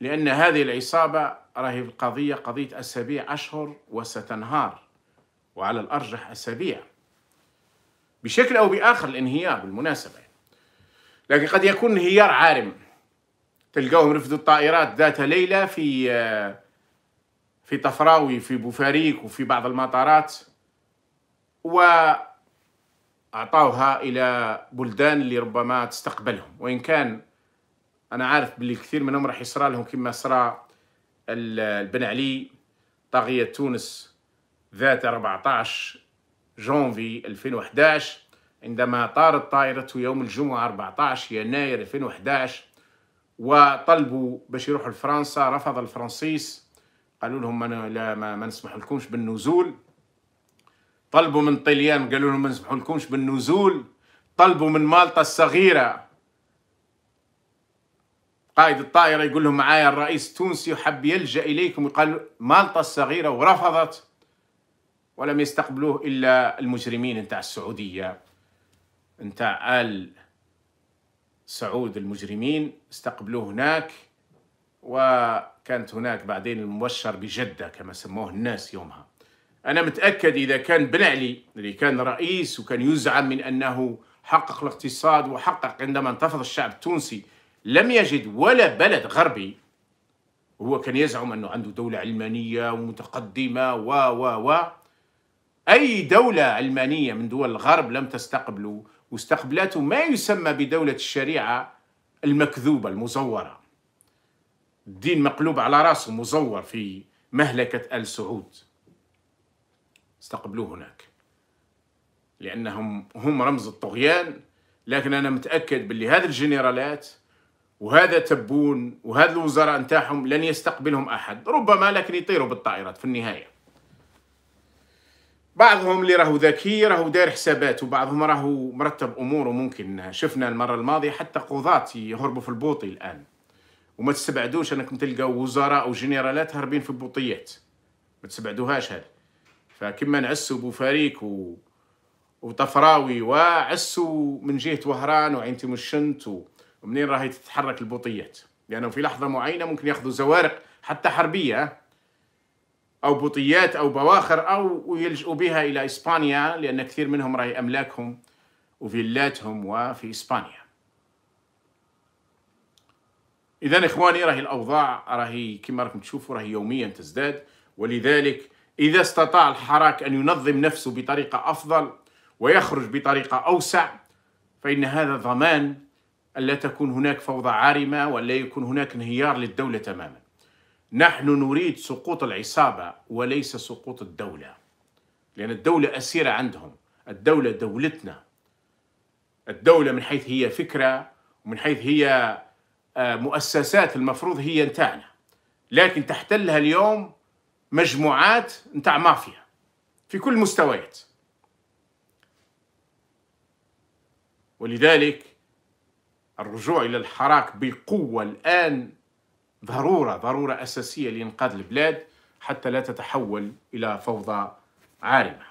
لأن هذه العصابة راهي القضية قضية أسابيع أشهر وستنهار وعلى الأرجح أسابيع بشكل أو بآخر الانهيار بالمناسبة يعني. لكن قد يكون انهيار عارم تلقاهم رفدوا الطائرات ذات ليلة في آه، في طفراوي في بوفاريك وفي بعض المطارات و أعطاوها إلى بلدان اللي ربما تستقبلهم وإن كان انا عارف باللي كثير منهم راح يصرى لهم كما صرى البن علي طاغيه تونس ذات 14 جونفي 2011 عندما طارت طائرة يوم الجمعة 14 يناير 2011 وطلبوا باش يروحوا لفرنسا رفض الفرنسيس قالوا لهم أنا لا ما, ما نسمح لكمش بالنزول طلبوا من طليان قالوا لهم ما نسمح لكمش بالنزول طلبوا من مالطا الصغيرة قائد الطائرة يقول لهم معايا الرئيس التونسي وحب يلجأ إليكم وقال مالطا الصغيرة ورفضت ولم يستقبلوه إلا المجرمين نتاع السعودية نتاع آل سعود المجرمين استقبلوه هناك وكانت هناك بعدين المبشر بجدة كما سموه الناس يومها أنا متأكد إذا كان بن علي اللي كان رئيس وكان يزعم من أنه حقق الاقتصاد وحقق عندما انتفض الشعب التونسي لم يجد ولا بلد غربي هو كان يزعم أنه عنده دولة علمانية ومتقدمة و و و أي دولة علمانية من دول الغرب لم تستقبله واستقبلته ما يسمى بدولة الشريعة المكذوبة المزورة الدين مقلوب على راسه مزور في مهلكة آل سعود استقبلوه هناك لأنهم هم رمز الطغيان لكن أنا متأكد باللي هذه الجنرالات وهذا تبون وهذا الوزراء نتاعهم لن يستقبلهم احد ربما لكن يطيروا بالطائرات في النهايه بعضهم اللي راهو ذكي راهو دار حسابات وبعضهم راهو مرتب اموره ممكن شفنا المره الماضيه حتى قضاة يهربوا في البوطي الان وما تستبعدوش انكم تلقاو وزراء وجنرالات هاربين في البوطيات ما تستبعدوهاش هذا فكما نعسوا بوفاريك و... وطفراوي وعسوا من جهه وهران وعين تيمشنت و... ومنين راهي تتحرك البوطيات لأنه يعني في لحظة معينة ممكن يأخذوا زوارق حتى حربية أو بوطيات أو بواخر أو يلجؤوا بها إلى إسبانيا لأن كثير منهم راهي أملاكهم وفيلاتهم وفي إسبانيا إذا إخواني راهي الأوضاع راهي كما راكم تشوفوا راهي يوميا تزداد ولذلك إذا استطاع الحراك أن ينظم نفسه بطريقة أفضل ويخرج بطريقة أوسع فإن هذا ضمان ألا تكون هناك فوضى عارمة ولا يكون هناك انهيار للدولة تماما نحن نريد سقوط العصابة وليس سقوط الدولة لأن الدولة أسيرة عندهم الدولة دولتنا الدولة من حيث هي فكرة ومن حيث هي آه، مؤسسات المفروض هي نتاعنا لكن تحتلها اليوم مجموعات نتاع مافيا في كل المستويات ولذلك الرجوع إلى الحراك بقوة الآن ضرورة ضرورة أساسية لإنقاذ البلاد حتى لا تتحول إلى فوضى عارمة